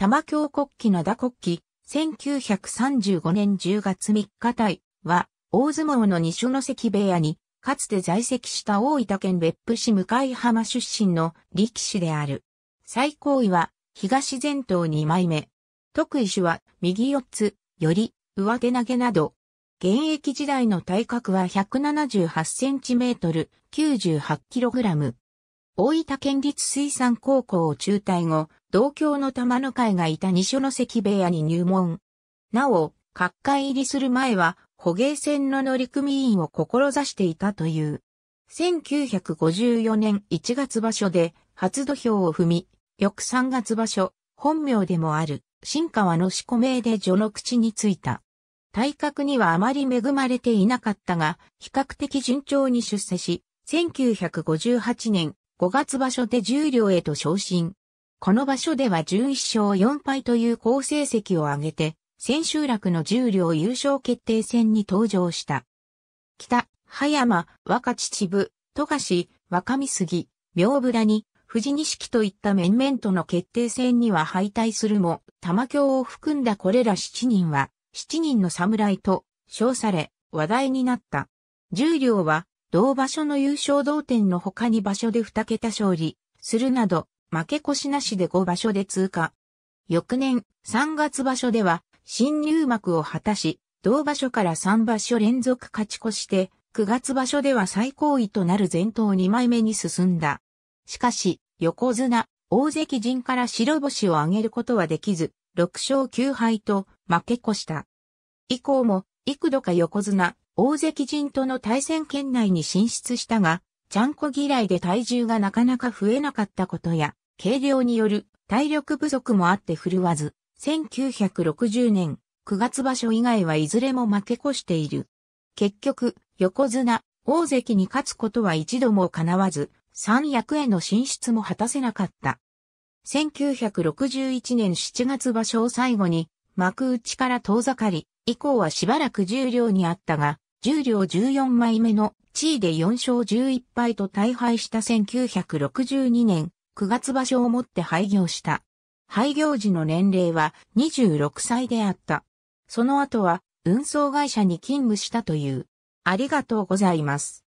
玉京国旗の打国旗、1935年10月3日隊は、大相撲の二所関部屋に、かつて在籍した大分県別府市向浜出身の力士である。最高位は、東前頭2枚目。特異種は、右四つ、より、上手投げなど。現役時代の体格は178センチメートル、98キログラム。大分県立水産高校を中退後、同郷の玉の会がいた二所の関部屋に入門。なお、各界入りする前は、捕鯨船の乗組員を志していたという。1954年1月場所で初土俵を踏み、翌3月場所、本名でもある、新川の四股名で序の口についた。体格にはあまり恵まれていなかったが、比較的順調に出世し、1958年5月場所で十両へと昇進。この場所では11勝4敗という好成績を挙げて、千秋楽の十両優勝決定戦に登場した。北、葉山、若秩父、富樫、若見杉、明村に、藤錦といった面々との決定戦には敗退するも、玉京を含んだこれら7人は、7人の侍と称され、話題になった。十両は、同場所の優勝同点の他に場所で2桁勝利するなど、負け越しなしで5場所で通過。翌年3月場所では新入幕を果たし、同場所から3場所連続勝ち越して、9月場所では最高位となる前頭2枚目に進んだ。しかし、横綱、大関陣から白星を挙げることはできず、6勝9敗と負け越した。以降も、幾度か横綱、大関陣との対戦圏内に進出したが、ちゃんこ嫌いで体重がなかなか増えなかったことや、軽量による体力不足もあって振るわず、1960年9月場所以外はいずれも負け越している。結局、横綱、大関に勝つことは一度も叶わず、三役への進出も果たせなかった。1961年7月場所を最後に、幕内から遠ざかり、以降はしばらく重量にあったが、10両14枚目の地位で4勝11敗と大敗した1962年9月場所をもって廃業した。廃業時の年齢は26歳であった。その後は運送会社に勤務したという。ありがとうございます。